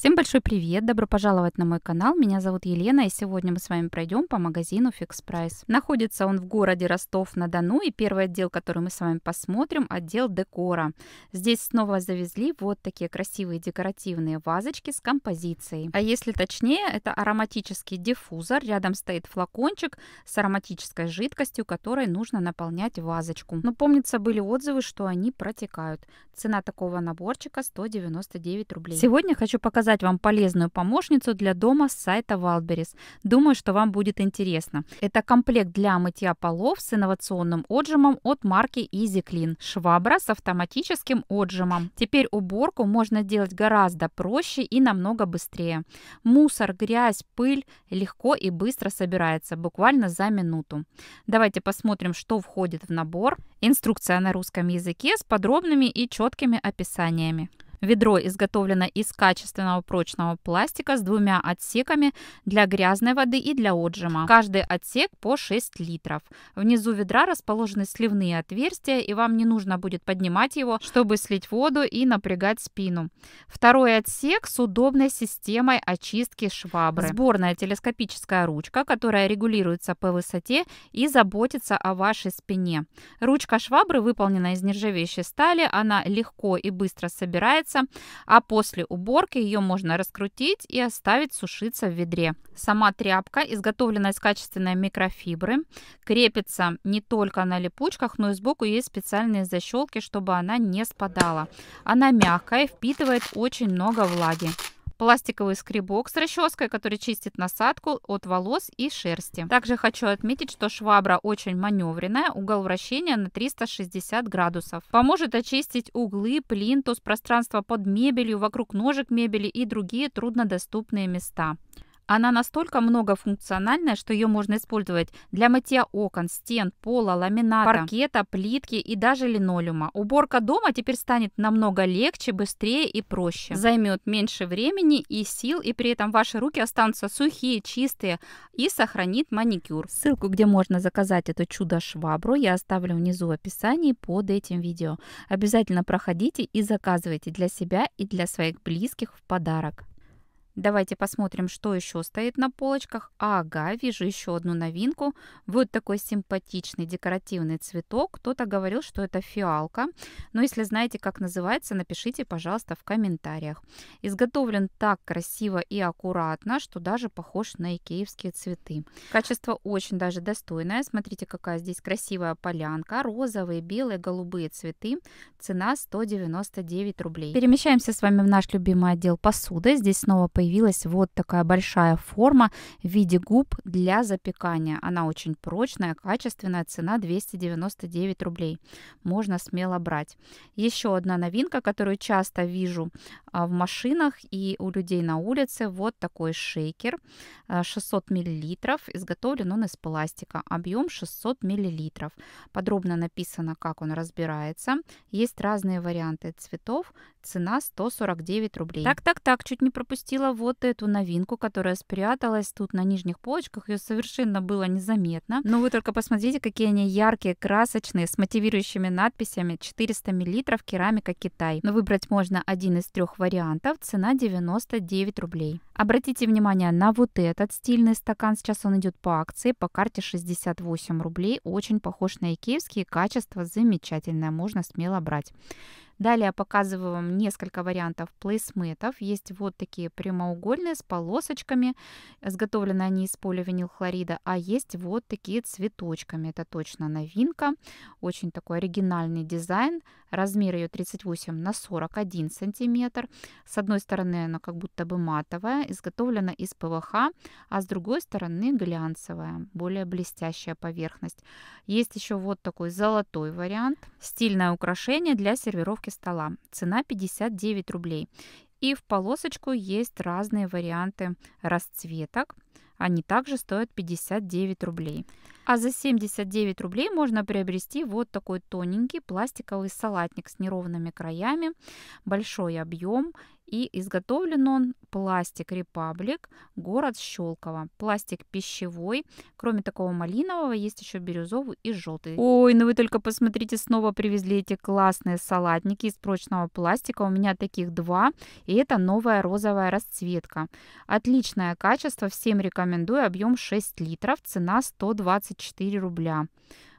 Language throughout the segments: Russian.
Всем большой привет! Добро пожаловать на мой канал. Меня зовут Елена, и сегодня мы с вами пройдем по магазину Fix Price. Находится он в городе Ростов-на-Дону, и первый отдел, который мы с вами посмотрим, отдел декора. Здесь снова завезли вот такие красивые декоративные вазочки с композицией. А если точнее, это ароматический диффузор. Рядом стоит флакончик с ароматической жидкостью, которой нужно наполнять вазочку. Но помнится, были отзывы, что они протекают. Цена такого наборчика 199 рублей. Сегодня хочу показать показать вам полезную помощницу для дома с сайта Wildberries. Думаю, что вам будет интересно. Это комплект для мытья полов с инновационным отжимом от марки Easy Clean. Швабра с автоматическим отжимом. Теперь уборку можно делать гораздо проще и намного быстрее. Мусор, грязь, пыль легко и быстро собирается, буквально за минуту. Давайте посмотрим, что входит в набор. Инструкция на русском языке с подробными и четкими описаниями. Ведро изготовлено из качественного прочного пластика с двумя отсеками для грязной воды и для отжима. Каждый отсек по 6 литров. Внизу ведра расположены сливные отверстия, и вам не нужно будет поднимать его, чтобы слить воду и напрягать спину. Второй отсек с удобной системой очистки швабры. Сборная телескопическая ручка, которая регулируется по высоте и заботится о вашей спине. Ручка швабры выполнена из нержавеющей стали, она легко и быстро собирается сохраняется, а после уборки ее можно раскрутить и оставить сушиться в ведре. Сама тряпка изготовленная из качественной микрофибры, крепится не только на липучках, но и сбоку есть специальные защелки, чтобы она не спадала. Она мягкая, и впитывает очень много влаги пластиковый скребок с расческой, который чистит насадку от волос и шерсти. Также хочу отметить, что швабра очень маневренная, угол вращения на 360 градусов. Поможет очистить углы, плинтус, пространство под мебелью, вокруг ножек мебели и другие труднодоступные места. Она настолько многофункциональная, что ее можно использовать для мытья окон, стен, пола, ламината, паркета, плитки и даже линолеума. Уборка дома теперь станет намного легче, быстрее и проще. Займет меньше времени и сил, и при этом ваши руки останутся сухие, чистые и сохранит маникюр. Ссылку, где можно заказать это чудо-швабру, я оставлю внизу в описании под этим видео. Обязательно проходите и заказывайте для себя и для своих близких в подарок. Давайте посмотрим, что еще стоит на полочках. Ага, вижу еще одну новинку. Вот такой симпатичный декоративный цветок. Кто-то говорил, что это фиалка. Но если знаете, как называется, напишите, пожалуйста, в комментариях. Изготовлен так красиво и аккуратно, что даже похож на икеевские цветы. Качество очень даже достойное. Смотрите, какая здесь красивая полянка. Розовые, белые, голубые цветы. Цена 199 рублей. Перемещаемся с вами в наш любимый отдел посуды. Здесь снова появилась появилась вот такая большая форма в виде губ для запекания. Она очень прочная, качественная, цена 299 рублей. Можно смело брать. Еще одна новинка, которую часто вижу а, в машинах и у людей на улице, вот такой шейкер 600 а, миллилитров, изготовлен он из пластика, объем 600 миллилитров. Подробно написано, как он разбирается. Есть разные варианты цветов, цена 149 рублей. Так, так, так, чуть не пропустила вот эту новинку, которая спряталась тут на нижних полочках. Ее совершенно было незаметно. Но вы только посмотрите, какие они яркие, красочные, с мотивирующими надписями. 400 мл керамика Китай. Но выбрать можно один из трех вариантов. Цена 99 рублей. Обратите внимание на вот этот стильный стакан. Сейчас он идет по акции, по карте 68 рублей. Очень похож на икеевский, качество замечательное, можно смело брать. Далее показываю вам несколько вариантов плейсметов. Есть вот такие прямоугольные с полосочками. Изготовлены они из поливинилхлорида. А есть вот такие цветочками. Это точно новинка. Очень такой оригинальный дизайн. Размер ее 38 на 41 сантиметр. С одной стороны она как будто бы матовая, изготовлена из ПВХ, а с другой стороны глянцевая, более блестящая поверхность. Есть еще вот такой золотой вариант. Стильное украшение для сервировки обивки стола. Цена 59 рублей. И в полосочку есть разные варианты расцветок. Они также стоят 59 рублей. А за 79 рублей можно приобрести вот такой тоненький пластиковый салатник с неровными краями, большой объем и изготовлен он пластик Репаблик, город Щелково. Пластик пищевой. Кроме такого малинового, есть еще бирюзовый и желтый. Ой, ну вы только посмотрите, снова привезли эти классные салатники из прочного пластика. У меня таких два. И это новая розовая расцветка. Отличное качество. Всем рекомендую. Объем 6 литров. Цена 124 рубля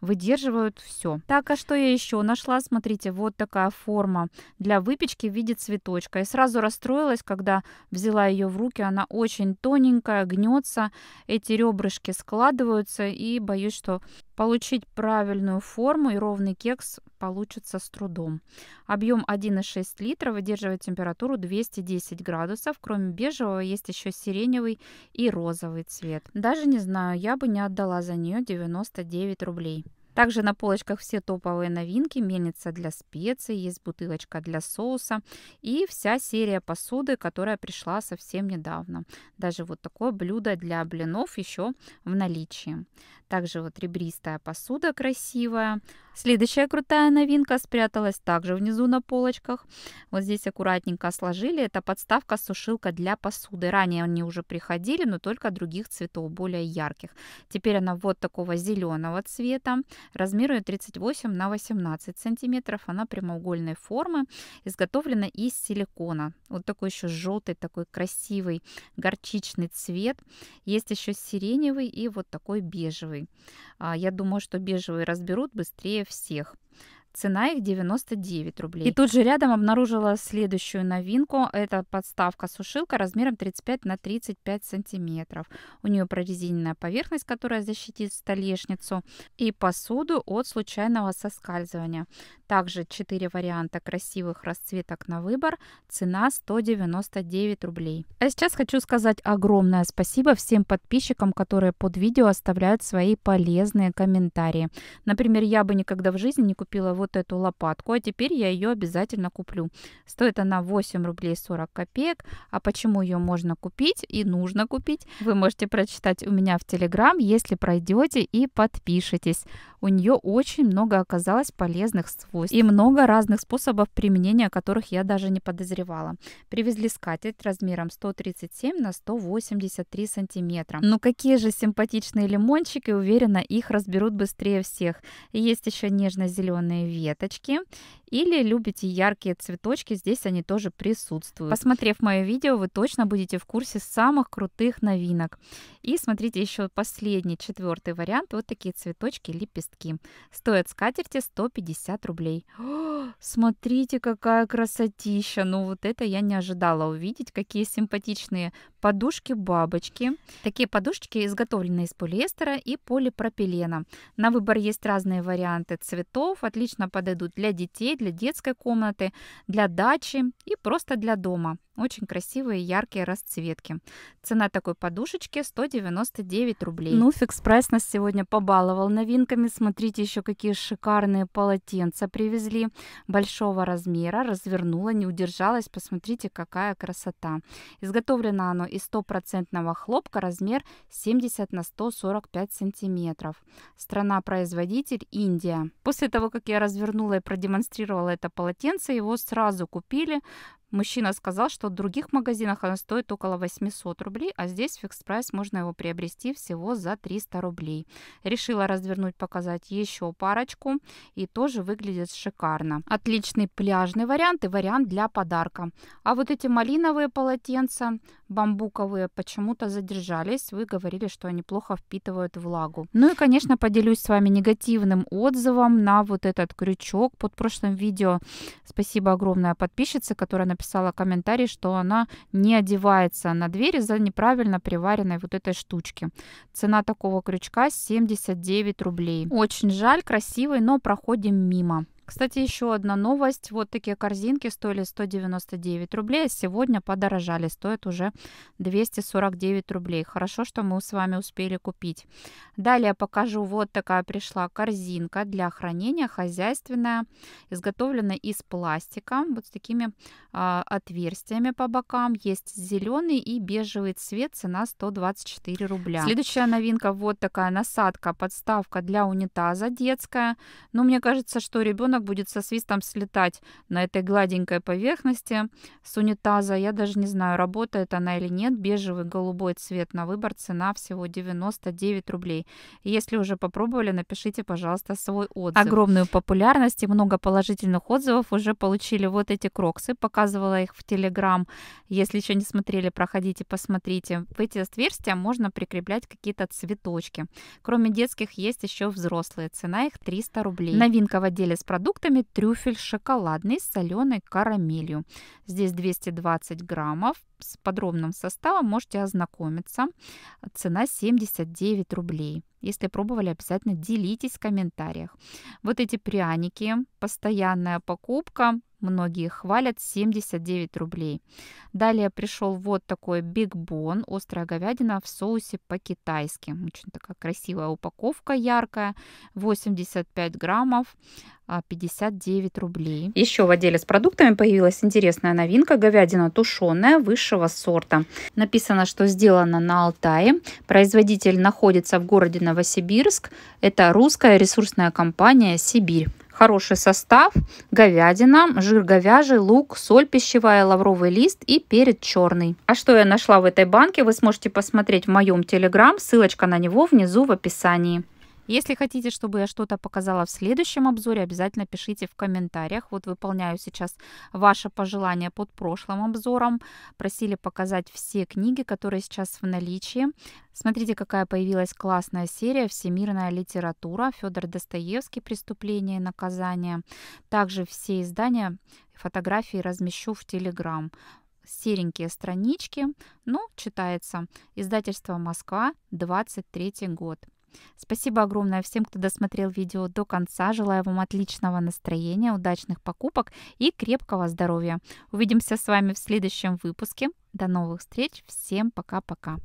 выдерживают все. Так, а что я еще нашла? Смотрите, вот такая форма для выпечки в виде цветочка. И сразу расстроилась, когда взяла ее в руки. Она очень тоненькая, гнется, эти ребрышки складываются и боюсь, что Получить правильную форму и ровный кекс получится с трудом. Объем 1,6 литра выдерживает температуру 210 градусов. Кроме бежевого есть еще сиреневый и розовый цвет. Даже не знаю, я бы не отдала за нее 99 рублей. Также на полочках все топовые новинки, мельница для специй, есть бутылочка для соуса и вся серия посуды, которая пришла совсем недавно. Даже вот такое блюдо для блинов еще в наличии. Также вот ребристая посуда красивая. Следующая крутая новинка спряталась также внизу на полочках. Вот здесь аккуратненько сложили. Это подставка-сушилка для посуды. Ранее они уже приходили, но только других цветов, более ярких. Теперь она вот такого зеленого цвета. Размер ее 38 на 18 сантиметров. Она прямоугольной формы, изготовлена из силикона. Вот такой еще желтый, такой красивый горчичный цвет. Есть еще сиреневый и вот такой бежевый. А, я думаю, что бежевый разберут быстрее всех. Цена их 99 рублей. И тут же рядом обнаружила следующую новинку. Это подставка-сушилка размером 35 на 35 сантиметров. У нее прорезиненная поверхность, которая защитит столешницу и посуду от случайного соскальзывания. Также 4 варианта красивых расцветок на выбор. Цена 199 рублей. А сейчас хочу сказать огромное спасибо всем подписчикам, которые под видео оставляют свои полезные комментарии. Например, я бы никогда в жизни не купила вот вот эту лопатку, а теперь я ее обязательно куплю. Стоит она 8 рублей 40 копеек. А почему ее можно купить и нужно купить, вы можете прочитать у меня в Телеграм, если пройдете и подпишитесь у нее очень много оказалось полезных свойств и много разных способов применения, о которых я даже не подозревала. Привезли скатерть размером 137 на 183 сантиметра. Ну какие же симпатичные лимончики, уверена, их разберут быстрее всех. Есть еще нежно-зеленые веточки. Или любите яркие цветочки, здесь они тоже присутствуют. Посмотрев мое видео, вы точно будете в курсе самых крутых новинок. И смотрите еще последний, четвертый вариант. Вот такие цветочки лепестки лепестки. Стоят скатерти 150 рублей. О, смотрите, какая красотища! Ну вот это я не ожидала увидеть. Какие симпатичные подушки-бабочки. Такие подушечки изготовлены из полиэстера и полипропилена. На выбор есть разные варианты цветов. Отлично подойдут для детей, для детской комнаты, для дачи и просто для дома. Очень красивые яркие расцветки. Цена такой подушечки 199 рублей. Ну, фикс прайс нас сегодня побаловал новинками. Смотрите еще, какие шикарные полотенца привезли большого размера. Развернула, не удержалась. Посмотрите, какая красота. Изготовлено оно из стопроцентного хлопка. Размер 70 на 145 сантиметров. Страна-производитель Индия. После того, как я развернула и продемонстрировала это полотенце, его сразу купили Мужчина сказал, что в других магазинах она стоит около 800 рублей, а здесь фикс-прайс можно его приобрести всего за 300 рублей. Решила развернуть, показать еще парочку и тоже выглядит шикарно. Отличный пляжный вариант и вариант для подарка. А вот эти малиновые полотенца, бамбуковые, почему-то задержались. Вы говорили, что они плохо впитывают влагу. Ну и, конечно, поделюсь с вами негативным отзывом на вот этот крючок под прошлым видео. Спасибо огромное подписчице, которая написала комментарий, что она не одевается на двери за неправильно приваренной вот этой штучки. Цена такого крючка 79 рублей. Очень жаль, красивый, но проходим мимо. Кстати, еще одна новость. Вот такие корзинки стоили 199 рублей, а сегодня подорожали. Стоят уже 249 рублей. Хорошо, что мы с вами успели купить. Далее покажу. Вот такая пришла корзинка для хранения, хозяйственная, изготовлена из пластика. Вот с такими э, отверстиями по бокам. Есть зеленый и бежевый цвет. Цена 124 рубля. Следующая новинка. Вот такая насадка, подставка для унитаза детская. Но ну, мне кажется, что ребенок ребенок будет со свистом слетать на этой гладенькой поверхности с унитаза. Я даже не знаю, работает она или нет. Бежевый, голубой цвет на выбор. Цена всего 99 рублей. Если уже попробовали, напишите, пожалуйста, свой отзыв. Огромную популярность и много положительных отзывов уже получили вот эти кроксы. Показывала их в Телеграм. Если еще не смотрели, проходите, посмотрите. В эти отверстия можно прикреплять какие-то цветочки. Кроме детских, есть еще взрослые. Цена их 300 рублей. Новинка в отделе с продуктами продуктами трюфель шоколадный с соленой карамелью. Здесь 220 граммов. С подробным составом можете ознакомиться. Цена 79 рублей. Если пробовали, обязательно делитесь в комментариях. Вот эти пряники, постоянная покупка, многие хвалят, 79 рублей. Далее пришел вот такой биг бон острая говядина в соусе по-китайски. Очень такая красивая упаковка, яркая, 85 граммов. 59 а, рублей. Еще в отделе с продуктами появилась интересная новинка – говядина тушеная высшего сорта. Написано, что сделано на Алтае. Производитель находится в городе Новосибирск. Это русская ресурсная компания «Сибирь». Хороший состав. Говядина, жир говяжий, лук, соль пищевая, лавровый лист и перец черный. А что я нашла в этой банке, вы сможете посмотреть в моем телеграм. Ссылочка на него внизу в описании. Если хотите, чтобы я что-то показала в следующем обзоре, обязательно пишите в комментариях. Вот выполняю сейчас ваше пожелание под прошлым обзором. Просили показать все книги, которые сейчас в наличии. Смотрите, какая появилась классная серия «Всемирная литература». Федор Достоевский «Преступление и наказание». Также все издания, фотографии размещу в Телеграм серенькие странички, Ну читается. Издательство «Москва», 23 год. Спасибо огромное всем, кто досмотрел видео до конца. Желаю вам отличного настроения, удачных покупок и крепкого здоровья. Увидимся с вами в следующем выпуске. До новых встреч. Всем пока-пока.